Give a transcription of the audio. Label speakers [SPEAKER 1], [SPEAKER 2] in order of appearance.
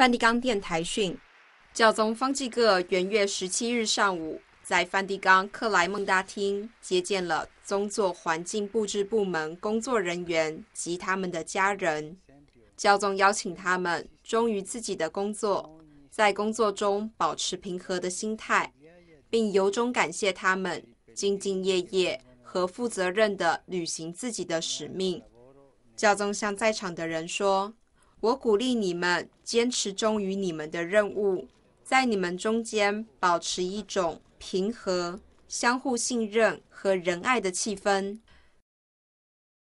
[SPEAKER 1] 梵蒂冈电台讯，教宗方济各元月十七日上午在梵蒂冈克莱孟大厅接见了宗座环境布置部门工作人员及他们的家人。教宗邀请他们忠于自己的工作，在工作中保持平和的心态，并由衷感谢他们兢兢业业和负责任地履行自己的使命。教宗向在场的人说。我鼓励你们坚持忠于你们的任务，在你们中间保持一种平和、相互信任和仁爱的气氛。